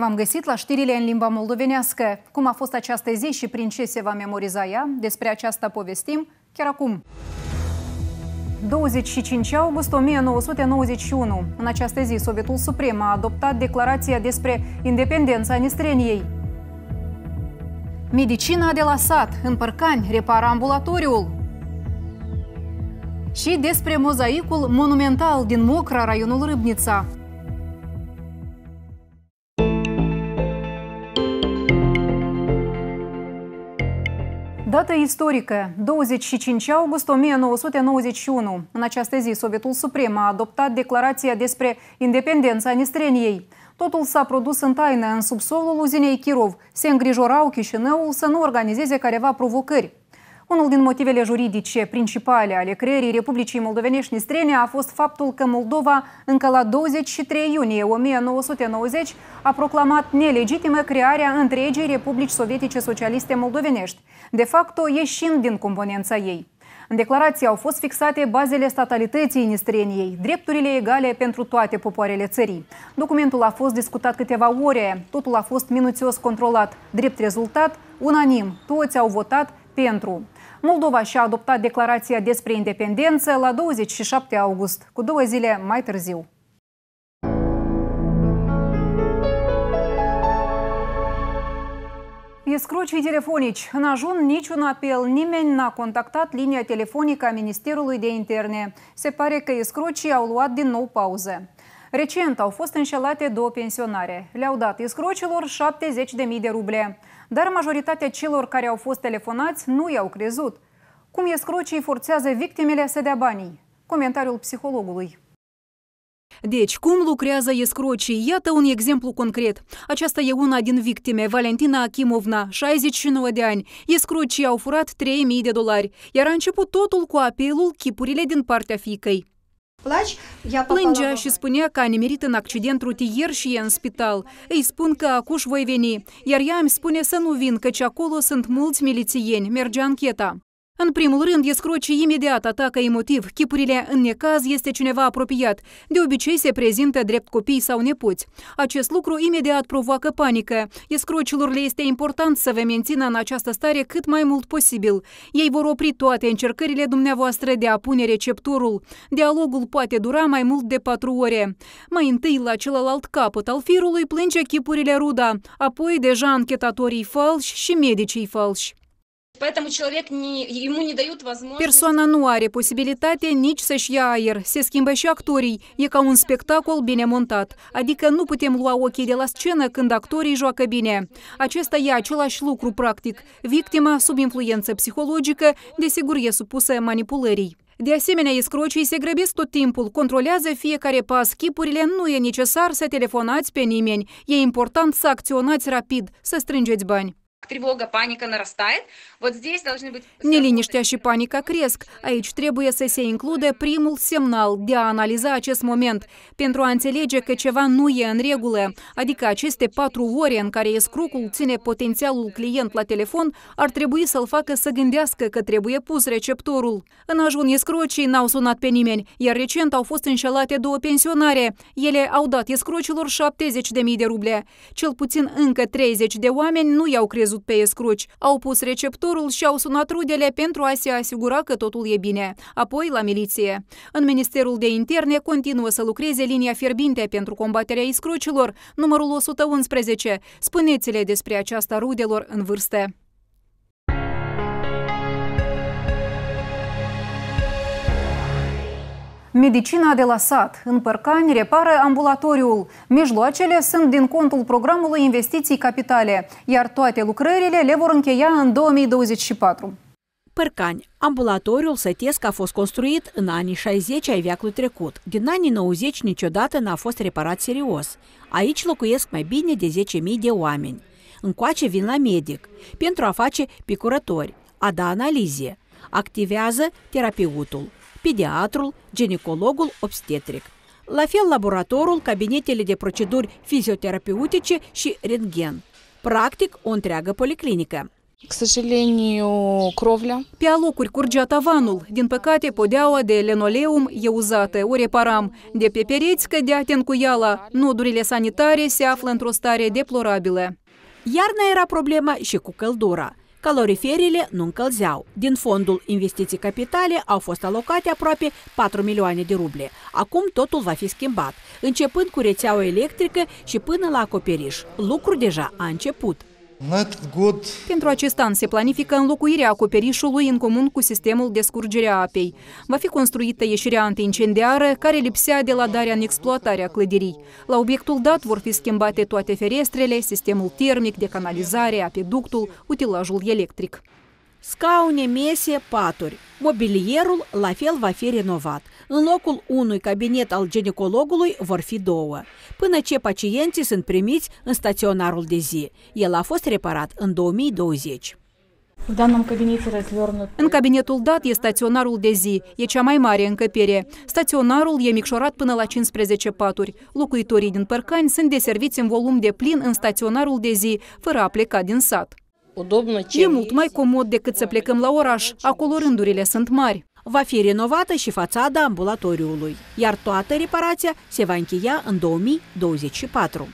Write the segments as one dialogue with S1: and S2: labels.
S1: v-am găsit la știrile în limba moldovenească. Cum a fost această zi și prin ce se va memoriza ea, despre aceasta povestim chiar acum. 25 august 1991. În această zi, Sovietul Suprem a adoptat declarația despre independența Nistreniei. Medicina de la sat, în Părcani, repara ambulatoriul. Și despre mozaicul monumental din Mocra, raionul Râbnița. Data istorică, 25 august 1991. În această zi, Sovietul Suprem a adoptat declarația despre independența Nistreniei. Totul s-a produs în taină, în subsolul uzinei Chirov. Se îngrijorau Chișinăul să nu organizeze careva provocări. Unul din motivele juridice principale ale creierii Republicii Moldovenești Nistrenia a fost faptul că Moldova, încă la 23 iunie 1990, a proclamat nelegitimă crearea întregii Republici Sovietice Socialiste Moldovenești, de facto ieșind din componența ei. În declarație au fost fixate bazele statalității Nistreniei, drepturile egale pentru toate popoarele țării. Documentul a fost discutat câteva ore, totul a fost minuțios controlat. Drept rezultat, unanim, toți au votat pentru. Moldova și-a adoptat declarația despre independență la 27 august, cu două zile mai târziu. Escrocii telefonici. În ajun niciun apel. Nimeni n-a contactat linia telefonică a Ministerului de Interne. Se pare că escrocii au luat din nou pauză. Recent au fost înșelate două pensionare. Le-au dat iscrocilor 70.000 de ruble. Dar majoritatea celor care au fost telefonați nu i-au crezut. Cum escrocii forțează victimele să dea banii? Comentariul psihologului. Deci, cum lucrează escrocii? Iată un exemplu concret. Aceasta e una din victime, Valentina Achimovna, 69 de ani. Escrocii au furat 3.000 de dolari, iar a început totul cu apelul chipurile din partea fiicăi. Plângea și spunea că a nimerit în accident rutier și e în spital. Îi spun că acuși voi veni, iar ea îmi spune să nu vin, căci acolo sunt mulți milițieni, merge ancheta. În primul rând, e scroce imediat atacă emotiv. Chipurile, în necaz, este cineva apropiat. De obicei se prezintă drept copii sau nepoți. Acest lucru imediat provoacă panică. scrocilor le este important să vă mențină în această stare cât mai mult posibil. Ei vor opri toate încercările dumneavoastră de a pune receptorul. Dialogul poate dura mai mult de patru ore. Mai întâi, la celălalt capăt al firului, plânge chipurile ruda, apoi deja închetatorii falși și medicii falși. Поэтому человек не, ему не дают возможность... Persoana nu are posibilitate nici să-și ia aer. Se schimbă și actorii. E ca un spectacol bine montat. Adică nu putem lua ochii de la scenă când actorii joacă bine. Acesta e același lucru, practic. Victima, sub influență psihologică, supusă manipulării. De asemenea, escrocii se grăbesc tot timpul, controlează fiecare pas. Chipurile nu e necesar să telefonați pe nimeni. E important să acționați rapid, să strângeți bani тревога, паника нарастает. Вот здесь должны быть... паника cresc. Aici trebuie să se include primul semnal de a analiza acest moment, pentru a înțelege că ceva nu e în regulă, adică aceste patru ore în care escrucul ține potențialul client la telefon, ar trebui să-l facă să gândească că trebuie pus receptorul. În ajun escrocii n-au sunat pe nimeni, iar recent au fost înșelate două pensionare. Ele au dat escrocilor 70.000 de ruble. Cel puțin încă 30 de oameni nu i-au crezut crezut pe escruci. Au pus receptorul și au sunat rudele pentru a se asigura că totul e bine, apoi la miliție. În Ministerul de Interne continuă să lucreze linia fierbinte pentru combaterea escrucilor, numărul 111. Spuneți-le despre aceasta rudelor în vârstă. Medicina de la sat. În Părcani repară ambulatoriul. Mijloacele sunt din contul programului Investiții Capitale, iar toate lucrările le vor încheia în 2024.
S2: Părcani. Ambulatoriul sătesc a fost construit în anii 60 ai veacului trecut. Din anii 90 niciodată n-a fost reparat serios. Aici locuiesc mai bine de 10.000 de oameni. Încoace vin la medic pentru a face picurători, a da analize. Activează terapeutul pediatrul, ginecologul obstetric. La fel laboratorul, cabinetele de proceduri fizioterapeutice și rentgen. Practic, o întreagă policlinică. Pe alocuri
S1: curgea tavanul. Din păcate, podeaua de linoleum e uzată, o reparam. De pe pereți cădea tencuiala. Nodurile sanitare se află într-o stare deplorabilă.
S2: Iarna era problema și cu căldura. Caloriferile nu încălzeau. Din fondul investiții capitale au fost alocate aproape 4 milioane de ruble. Acum totul va fi schimbat, începând cu rețeaua electrică și până la acoperiș. Lucru deja a început. Pentru acest an se planifică înlocuirea acoperișului în comun cu
S1: sistemul de scurgere a apei. Va fi construită ieșirea antiincendiară care lipsea de la darea în exploatarea clădirii. La obiectul dat vor fi schimbate toate ferestrele, sistemul termic
S2: de canalizare, apeductul, utilajul electric. Scaune, mese, paturi. Mobilierul la fel va fi renovat. În locul unui cabinet al ginecologului vor fi două, până ce pacienții sunt primiți în staționarul de zi. El a fost reparat în 2020.
S1: În cabinetul dat e staționarul de zi, e cea mai mare încăpere. Staționarul e micșorat până la 15 paturi. Locuitorii din Părcani sunt deserviți în volum de plin în staționarul de zi, fără a pleca din sat. E mult mai comod decât să plecăm la oraș. Acolo
S2: rândurile sunt mari. Va fi renovată și fațada ambulatoriului, iar toată reparația se va încheia în 2024.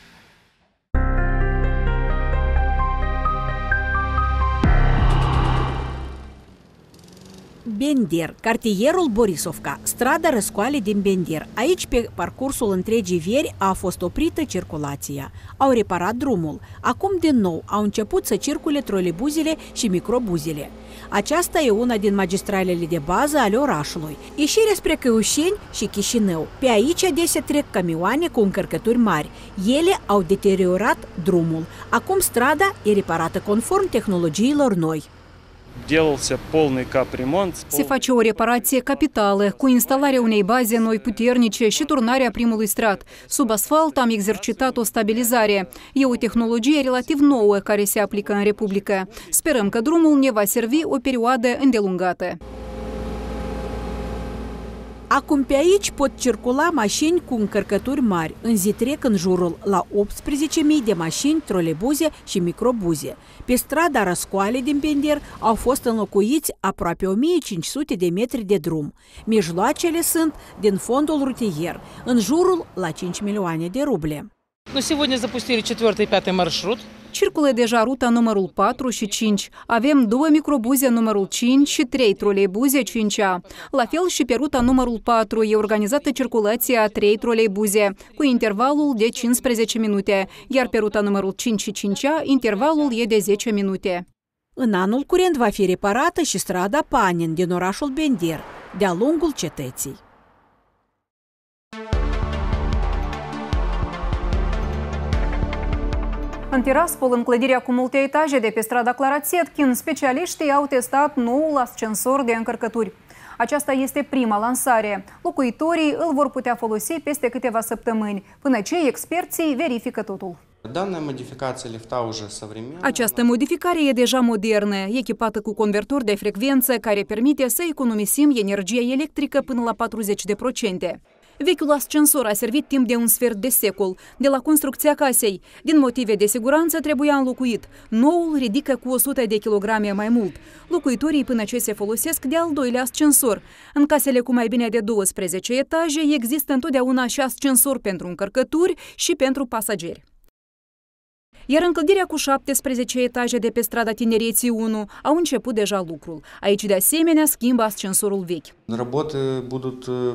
S2: Bender, cartierul Borisovka, strada răscoale din Bender. Aici, pe parcursul întregii vieri, a fost oprită circulația. Au reparat drumul. Acum, din nou, au început să circule trolebuzile și microbuzile. Aceasta e una din magistralele de bază ale orașului. Ieșirea spre Căușeni și Chișinău. Pe aici adesea trec camioane cu încărcături mari. Ele au deteriorat drumul. Acum strada e reparată conform tehnologiilor noi.
S1: Делался полный капремонт. Se face o reparație capitală cu instalarea unei baze noi puternice și turnarea primului strat. Sub asfalt am exercitat o stabilizare. E o tehnologie relativ nouă care se aplică în Republică. Sperăm că drumul ne va servi o perioadă îndelungată.
S2: Acum pe aici pot circula mașini cu încărcături mari. În zi trec în jurul la 18.000 de mașini, trolebuze și microbuze. Pe strada Răscoale din Bender au fost înlocuiți aproape 1500 de metri de drum. Mijloacele sunt din fondul rutier, în jurul la 5 milioane de ruble. Ну, Сьогодні запустили 4 і 5 маршрут.
S1: Circulă deja ruta numărul 4 și 5. Avem două microbuze numărul 5 și trei troleibuze 5A. La fel și pe ruta numărul 4 e organizată circulația a trei troleibuze, cu intervalul de 15 minute, iar pe ruta numărul 5 și 5A
S2: intervalul e de 10 minute. În anul curent va fi reparată și strada Panin din orașul Bender, de-a lungul cetății. În Tiraspol, în
S1: clădirea cu multe etaje de pe strada Țetkin, specialiștii au testat noul ascensor de încărcături. Aceasta este prima lansare. Locuitorii îl vor putea folosi peste câteva săptămâni, până ce experții verifică totul. Această modificare e deja modernă, echipată cu convertor de frecvență care permite să economisim energie electrică până la 40%. Vechiul ascensor a servit timp de un sfert de secol, de la construcția casei. Din motive de siguranță trebuia înlocuit. Noul ridică cu 100 de kilograme mai mult. Locuitorii până ce se folosesc de al doilea ascensor. În casele cu mai bine de 12 etaje există întotdeauna și ascensor pentru încărcături și pentru pasageri. Iar încălzirea cu 17 etaje de pe strada Tinereții 1 au început deja lucrul. Aici, de asemenea, schimbă ascensorul vechi. Uh,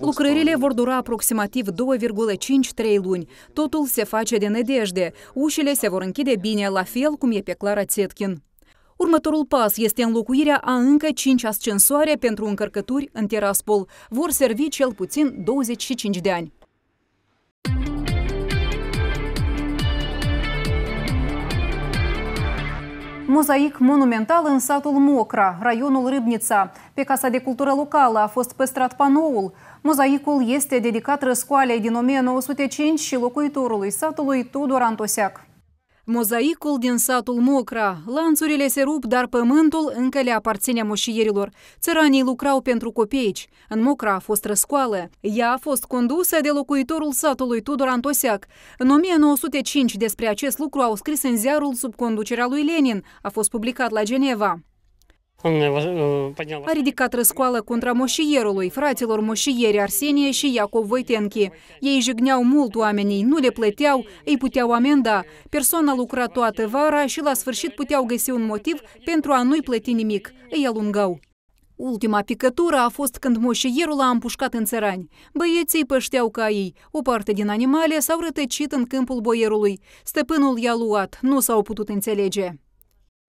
S1: Lucrările vor dura aproximativ 2,5-3 luni. Totul se face de nădejde. Ușile se vor închide bine, la fel cum e pe Clara Țetkin. Următorul pas este înlocuirea a încă 5 ascensoare pentru încărcături în Tiraspol. Vor servi cel puțin 25 de ani. Mozaic monumental în satul Mocra, raionul Râbnița. Pe Casa de Cultură Locală a fost păstrat panoul. Mozaicul este dedicat răscoalei din 1905 și locuitorului satului Tudor Antoseac. Mozaicul din satul Mocra. Lanțurile se rup, dar pământul încă le aparține moșierilor. Țăranii lucrau pentru copeici. În Mocra a fost răscoală. Ea a fost condusă de locuitorul satului Tudor Antoseac. În 1905 despre acest lucru au scris în ziarul sub conducerea lui Lenin. A fost publicat la Geneva. A ridicat răscoală contra moșierului, fraților moșieri Arsenie și Iacov Voitenchi. Ei jigneau mult oamenii, nu le plăteau, îi puteau amenda. Persoana lucra toată vara și la sfârșit puteau găsi un motiv pentru a nu-i plăti nimic. Îi alungau. Ultima picătură a fost când moșierul a împușcat în țărani. Băieții pășteau ca ei. O parte din animale s-au rătăcit în câmpul boierului. Stăpânul i-a luat, nu s-au putut înțelege.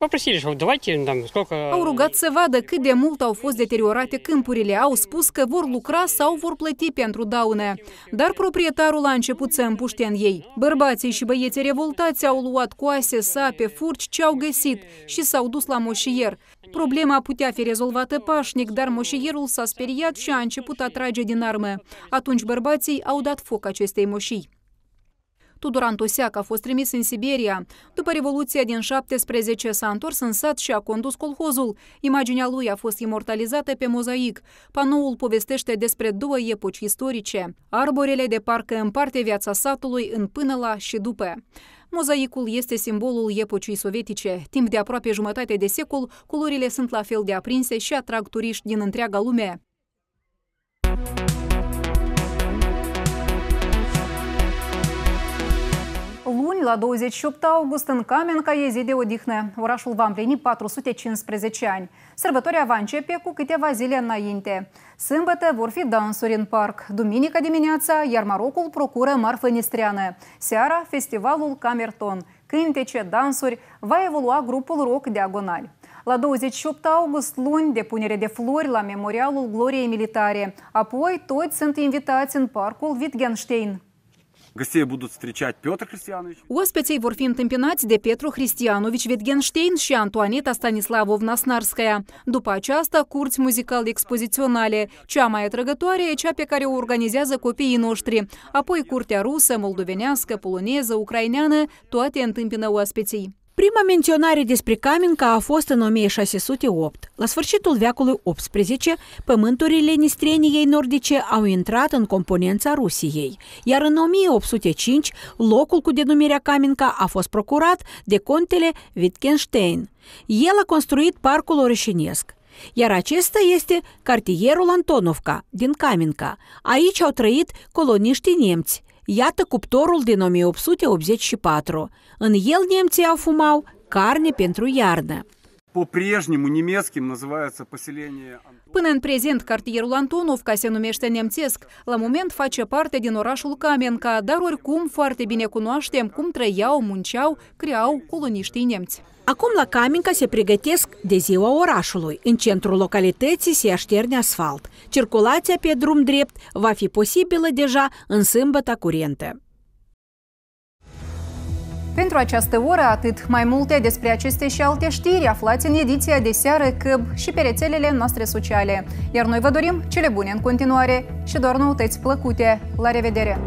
S1: Попросили, că давайте, там, сколько... Au rugat să vadă cât de mult au fost deteriorate câmpurile. Au spus că vor lucra sau vor plăti pentru daune. Dar proprietarul a început să împuște în ei. Bărbații și băieții revoltați au luat coase, sape, furci ce au găsit și s-au dus la moșier. Problema putea fi rezolvată pașnic, dar moșierul s-a speriat și a început a trage din armă. Atunci bărbații au dat foc acestei moșii. Tudor Antoseac a fost trimis în Siberia. După Revoluția din 17 s-a întors în sat și a condus colhozul. Imaginea lui a fost imortalizată pe mozaic. Panoul povestește despre două epoci istorice. Arborele de parcă împarte viața satului în până la și după. Mozaicul este simbolul epocii sovietice. Timp de aproape jumătate de secol, culorile sunt la fel de aprinse și atrag turiști din întreaga lume. la 28 august, în Camenca, e zi de odihnă. Orașul va împlini 415 ani. Sărbătoria va începe cu câteva zile înainte. Sâmbătă vor fi dansuri în parc, duminica dimineața, iar Marocul procură marfă nistreană. Seara, festivalul Camerton. Cântece, dansuri, va evolua grupul rock diagonal. La 28 august, luni, depunere de flori la Memorialul Gloriei Militare. Apoi, toți sunt invitați în parcul Wittgenstein. Гостей будут встречать Петр Христианович. Оспецей vor fi întâmpinați de Petru Hristianovici Wittgenstein și Antoaneta Stanislavovna Snarskaya. După aceasta, curți muzical-expoziționale. Cea mai atrăgătoare e cea pe care o organizează copiii noștri. Apoi curtea rusă, moldovenească, poloneză, ucraineană, toate întâmpină oaspeții.
S2: Prima menționare despre Caminca a fost în 1608. La sfârșitul veacului 18, pământurile Nistreniei nordice au intrat în componența Rusiei, iar în 1805 locul cu denumirea Caminca a fost procurat de contele Wittgenstein. El a construit parcul orășinesc iar acesta este cartierul Antonovca din Caminca. Aici au trăit coloniștii nemți, Iată cuptorul din 1884. În el nemții fumau carne pentru iarnă.
S1: По-прежнему немецким называется поселение Până în prezent, cartierul Antonovca se numește nemțesc. La moment face parte din orașul Kamenka, dar oricum foarte bine cunoaștem cum trăiau, munceau, creau
S2: coloniștii nemți. Acum la Kamenka se pregătesc de ziua orașului. În centrul localității se așterne asfalt. Circulația pe drum drept va fi posibilă deja în sâmbăta curentă.
S1: Pentru această oră, atât mai multe despre aceste și alte știri aflați în ediția de seară CăB și pe rețelele noastre sociale. Iar noi vă dorim cele bune în continuare și doar noutăți plăcute. La revedere!